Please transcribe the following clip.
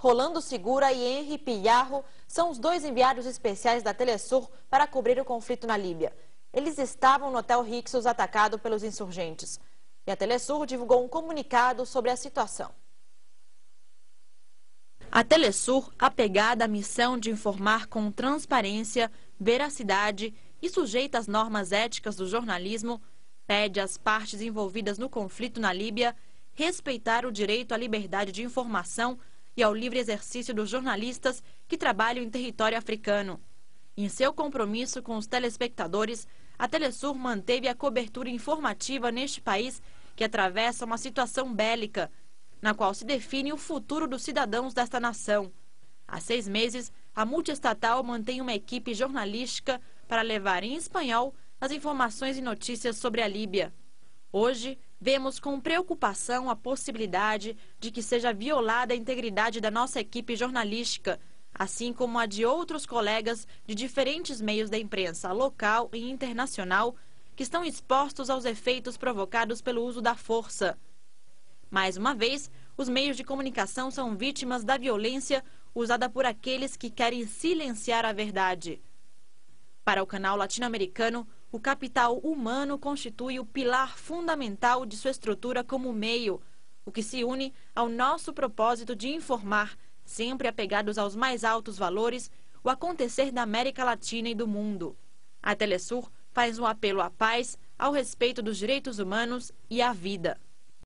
Rolando Segura e Henri Pillarro são os dois enviados especiais da Telesur para cobrir o conflito na Líbia. Eles estavam no Hotel Rixos atacado pelos insurgentes. E a Telesur divulgou um comunicado sobre a situação. A Telesur, apegada à missão de informar com transparência, veracidade e sujeita às normas éticas do jornalismo, pede às partes envolvidas no conflito na Líbia respeitar o direito à liberdade de informação e ao livre exercício dos jornalistas que trabalham em território africano. Em seu compromisso com os telespectadores, a Telesur manteve a cobertura informativa neste país que atravessa uma situação bélica, na qual se define o futuro dos cidadãos desta nação. Há seis meses, a multiestatal mantém uma equipe jornalística para levar em espanhol as informações e notícias sobre a Líbia. Hoje, vemos com preocupação a possibilidade de que seja violada a integridade da nossa equipe jornalística, assim como a de outros colegas de diferentes meios da imprensa local e internacional que estão expostos aos efeitos provocados pelo uso da força. Mais uma vez, os meios de comunicação são vítimas da violência usada por aqueles que querem silenciar a verdade. Para o canal latino-americano, o capital humano constitui o pilar fundamental de sua estrutura como meio, o que se une ao nosso propósito de informar, sempre apegados aos mais altos valores, o acontecer da América Latina e do mundo. A Telesur faz um apelo à paz, ao respeito dos direitos humanos e à vida.